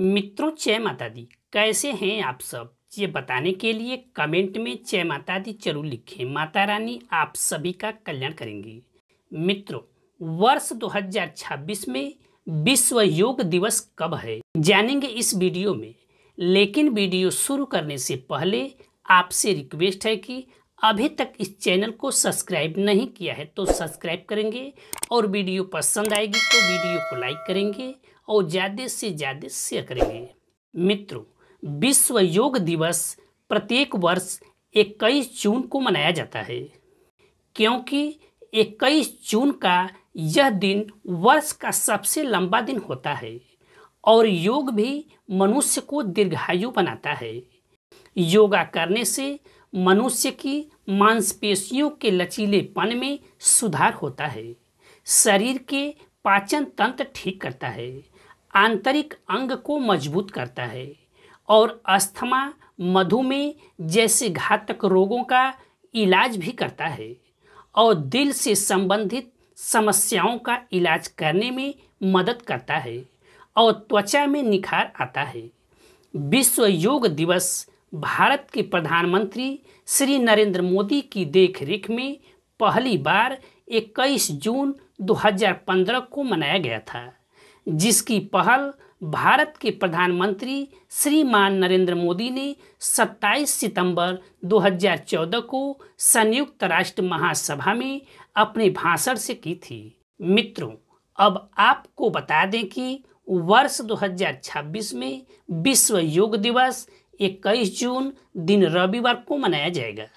मित्रों जय माता दी कैसे हैं आप सब ये बताने के लिए कमेंट में जय माता दी जरूर लिखें माता रानी आप सभी का कल्याण करेंगे मित्रों वर्ष 2026 में विश्व योग दिवस कब है जानेंगे इस वीडियो में लेकिन वीडियो शुरू करने से पहले आपसे रिक्वेस्ट है कि अभी तक इस चैनल को सब्सक्राइब नहीं किया है तो सब्सक्राइब करेंगे और वीडियो पसंद आएगी तो वीडियो को लाइक करेंगे और ज़्यादा से ज़्यादा शेयर करेंगे मित्रों विश्व योग दिवस प्रत्येक वर्ष इक्कीस जून को मनाया जाता है क्योंकि इक्कीस जून का यह दिन वर्ष का सबसे लंबा दिन होता है और योग भी मनुष्य को दीर्घायु बनाता है योगा करने से मनुष्य की मांसपेशियों के लचीलेपन में सुधार होता है शरीर के पाचन तंत्र ठीक करता है आंतरिक अंग को मजबूत करता है और अस्थमा मधुमेह जैसे घातक रोगों का इलाज भी करता है और दिल से संबंधित समस्याओं का इलाज करने में मदद करता है और त्वचा में निखार आता है विश्व योग दिवस भारत के प्रधानमंत्री श्री नरेंद्र मोदी की देखरेख में पहली बार 21 जून 2015 को मनाया गया था जिसकी पहल भारत के प्रधानमंत्री श्रीमान नरेंद्र मोदी ने 27 सितंबर 2014 को संयुक्त राष्ट्र महासभा में अपने भाषण से की थी मित्रों अब आपको बता दें कि वर्ष 2026 में विश्व योग दिवस इक्कीस जून दिन रविवार को मनाया जाएगा